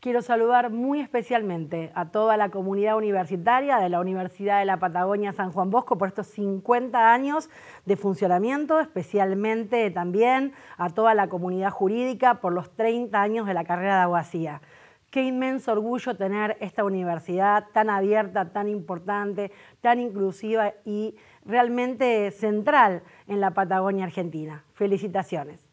Quiero saludar muy especialmente a toda la comunidad universitaria de la Universidad de la Patagonia San Juan Bosco por estos 50 años de funcionamiento, especialmente también a toda la comunidad jurídica por los 30 años de la carrera de abogacía. Qué inmenso orgullo tener esta universidad tan abierta, tan importante, tan inclusiva y realmente central en la Patagonia Argentina. Felicitaciones.